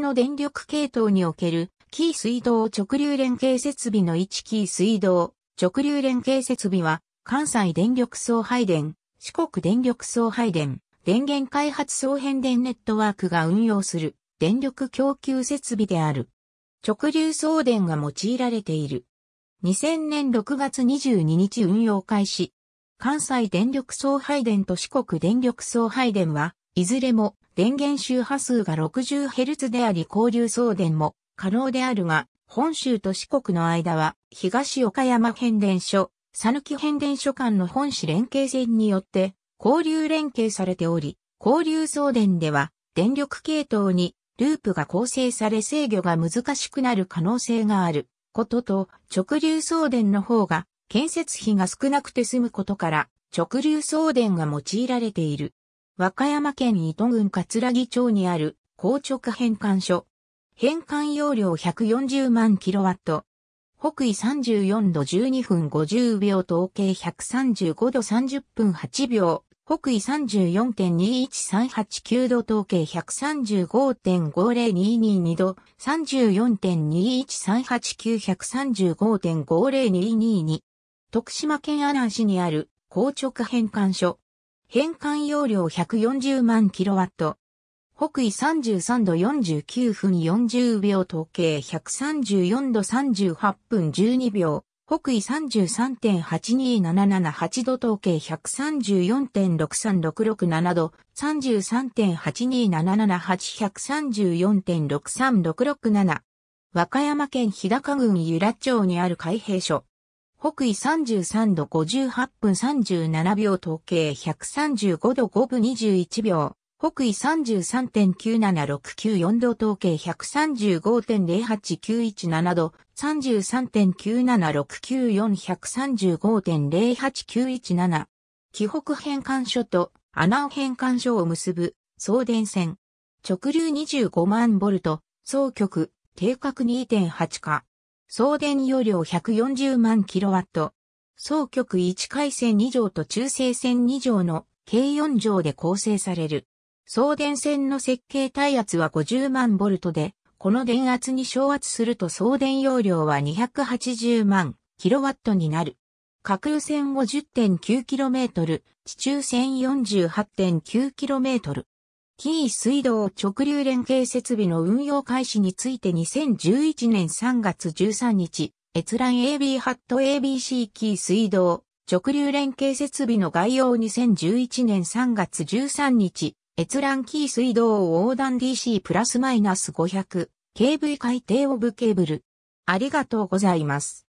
の電力系統における、キー水道直流連携設備の1キー水道直流連携設備は、関西電力総配電、四国電力総配電、電源開発総変電ネットワークが運用する電力供給設備である。直流送電が用いられている。2000年6月22日運用開始。関西電力総配電と四国電力総配電は、いずれも電源周波数が 60Hz であり交流送電も可能であるが、本州と四国の間は東岡山変電所、佐抜変電所間の本市連携線によって交流連携されており、交流送電では電力系統にループが構成され制御が難しくなる可能性があることと直流送電の方が建設費が少なくて済むことから直流送電が用いられている。和歌山県伊都郡葛城町にある硬直変換所。変換容量140万キロワット。北緯34度12分50秒統計135度30分8秒。北緯34.21389度統計135.50222度34.2138935.50222 1。徳島県阿南市にある硬直変換所。変換容量140万キロワット。北緯33度49分40秒統計134度38分12秒。北緯33.82778度統計134.63667度33.82778 134.63667和歌山県日高郡由良町にある海兵所北緯33度58分37秒統計135度5分21秒、北緯33.97694度統計135.08917度、33.9769435.08917 1。紀北変換所と穴を変換所を結ぶ送電線。直流25万ボルト、総極、定格2.8か。送電容量140万キロワット。総局1回線2乗と中性線2乗の計4乗で構成される。送電線の設計耐圧は50万ボルトで、この電圧に昇圧すると送電容量は280万キロワットになる。架空線 50.9km、地中線 48.9km、紀伊水道直流連携設備の運用開始について2011年3月13日、閲覧 AB ハット ABC 紀伊水道直流連携設備の概要2011年3月13日、閲覧紀伊水道横断 DC プラスマイナス500、KV 海底オブケーブル。ありがとうございます。